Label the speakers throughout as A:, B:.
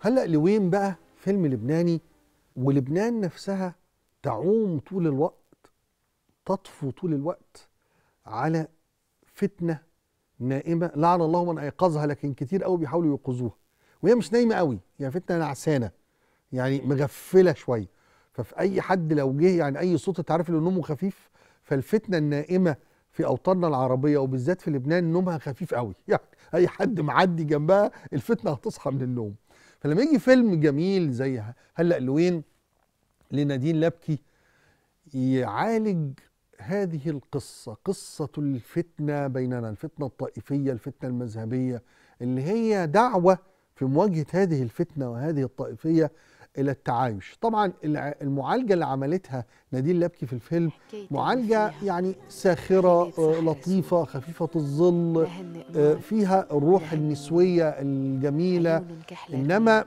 A: هلا لوين بقى فيلم لبناني ولبنان نفسها تعوم طول الوقت تطفو طول الوقت على فتنه نائمه لعن الله من ايقظها لكن كتير قوي بيحاولوا يوقظوها وهي مش نايمه قوي هي فتنه نعسانه يعني مغفله شويه ففي اي حد لو جه يعني اي صوت انت عارف نومه خفيف فالفتنه النائمه في اوطاننا العربيه وبالذات في لبنان نومها خفيف قوي يعني اي حد معدي جنبها الفتنه هتصحى من النوم فلما يجي فيلم جميل زي هلأ لوين لنادين لبكي يعالج هذه القصة قصة الفتنة بيننا الفتنة الطائفية الفتنة المذهبية اللي هي دعوة في مواجهة هذه الفتنة وهذه الطائفية الى التعايش طبعا المعالجه اللي عملتها نادين لبكي في الفيلم طيب، معالجه يعني ساخره طيب، لطيفه خفيفه الظل آه، فيها الروح النسويه الجميله انما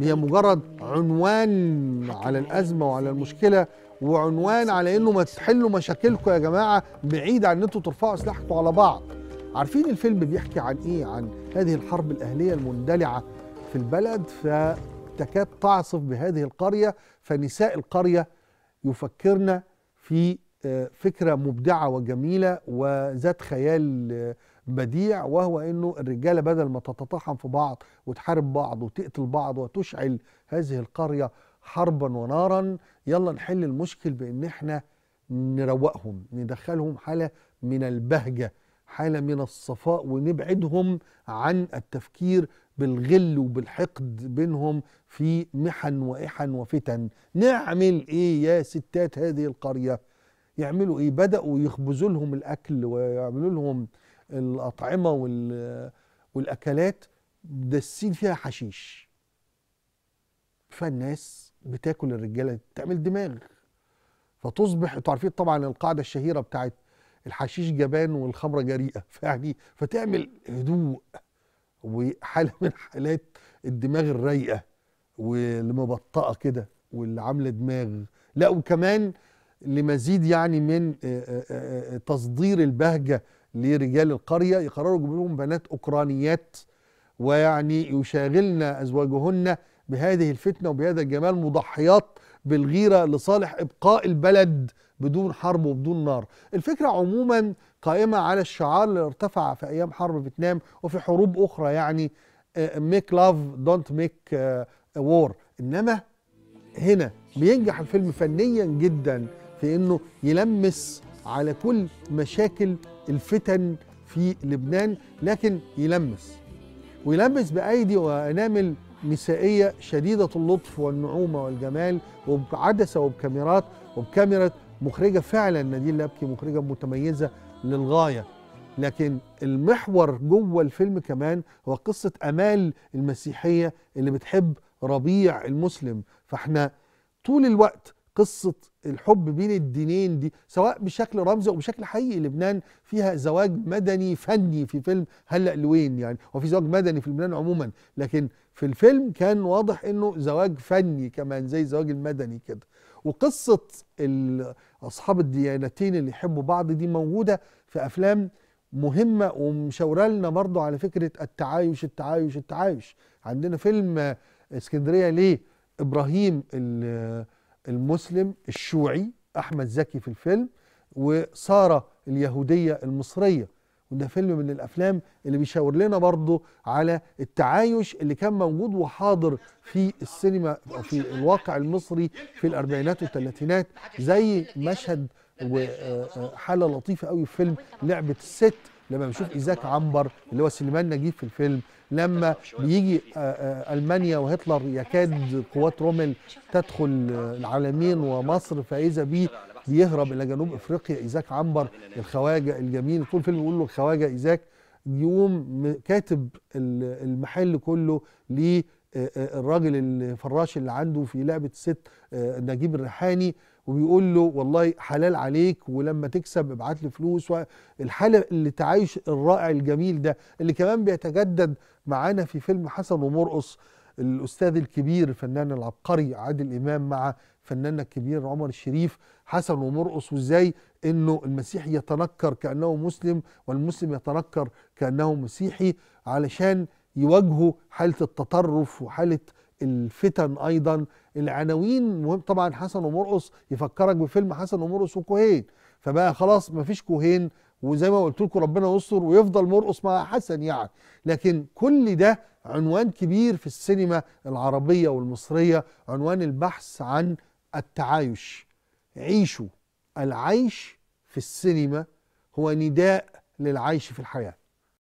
A: هي مجرد عنوان على الازمه وعلى المشكله وعنوان على انه ما تحلوا مشاكلكم يا جماعه بعيد عن ان انتوا ترفعوا اسلحتكم على بعض عارفين الفيلم بيحكي عن ايه عن هذه الحرب الاهليه المندلعه في البلد ف تكاد تعصف بهذه القرية فنساء القرية يفكرن في آه، فكرة مبدعة وجميلة وذات خيال آه، بديع وهو انه الرجالة بدل ما تتطحن في بعض وتحارب بعض وتقتل بعض وتشعل هذه القرية حربا ونارا يلا نحل المشكل بان احنا نروقهم ندخلهم حالة من البهجة حاله من الصفاء ونبعدهم عن التفكير بالغل وبالحقد بينهم في محن وإحن وفتن نعمل إيه يا ستات هذه القرية يعملوا إيه بدأوا يخبزوا لهم الأكل ويعملوا لهم الأطعمة والأكلات دسين فيها حشيش فالناس بتاكل الرجالة تعمل دماغ فتصبح تعرفين طبعا القاعدة الشهيرة بتاعت الحشيش جبان والخمره جريئه فيعني فتعمل هدوء وحاله من حالات الدماغ الرايقه والمبطأة كده واللي عامله دماغ لا وكمان لمزيد يعني من آه، آه، آه، تصدير البهجه لرجال القريه يقرروا يجيبوا لهم بنات اوكرانيات ويعني يشاغلن ازواجهن بهذه الفتنة وبهذا الجمال مضحيات بالغيرة لصالح إبقاء البلد بدون حرب وبدون نار الفكرة عموما قائمة على الشعار اللي ارتفع في أيام حرب فيتنام وفي حروب أخرى يعني ميك لاف دونت ميك وور إنما هنا بينجح الفيلم فنيا جدا في إنه يلمس على كل مشاكل الفتن في لبنان لكن يلمس ويلمس بأيدي وأنامل نسائية شديدة اللطف والنعومة والجمال وبعدسة وبكاميرات وبكاميرا مخرجة فعلا نادين لابكي مخرجة متميزة للغاية لكن المحور جوه الفيلم كمان هو قصة أمال المسيحية اللي بتحب ربيع المسلم فاحنا طول الوقت قصه الحب بين الدينين دي سواء بشكل رمزي او بشكل حقيقي لبنان فيها زواج مدني فني في فيلم هلا لوين يعني وفي زواج مدني في لبنان عموما لكن في الفيلم كان واضح انه زواج فني كمان زي الزواج المدني كده وقصه اصحاب الديانتين اللي يحبوا بعض دي موجوده في افلام مهمه ومشاوره لنا برضو على فكره التعايش التعايش التعايش عندنا فيلم اسكندريه ليه ابراهيم اللي المسلم الشوعي احمد زكي في الفيلم وساره اليهوديه المصريه وده فيلم من الافلام اللي بيشاور لنا برضه على التعايش اللي كان موجود وحاضر في السينما او في الواقع المصري في الاربعينات والثلاثينات زي مشهد وحاله آه، آه، لطيفه قوي في فيلم لعبه الست لما بنشوف ايزاك عنبر اللي هو سليمان نجيب في الفيلم لما بيجي آه، آه، المانيا وهتلر يكاد قوات رومل تدخل العالمين ومصر فاذا بيه بيهرب الى جنوب افريقيا ايزاك عنبر الخواجه الجميل طول الفيلم بيقول له الخواجه ايزاك يقوم كاتب المحل كله للراجل آه، الفراش اللي عنده في لعبه الست نجيب الريحاني وبيقول له والله حلال عليك ولما تكسب ابعت لي فلوس الحاله اللي تعيش الرائع الجميل ده اللي كمان بيتجدد معانا في فيلم حسن ومرقص الاستاذ الكبير الفنان العبقري عادل امام مع فناننا الكبير عمر الشريف حسن ومرقص وازاي انه المسيحي يتنكر كانه مسلم والمسلم يتنكر كانه مسيحي علشان يواجهوا حاله التطرف وحاله الفتن ايضا العناوين مهم طبعا حسن ومرقص يفكرك بفيلم حسن ومرقص وكوهين فبقى خلاص مفيش كوهين وزي ما قلت لكم ربنا يستر ويفضل مرقص مع حسن يعني لكن كل ده عنوان كبير في السينما العربيه والمصريه عنوان البحث عن التعايش عيشوا العيش في السينما هو نداء للعيش في الحياه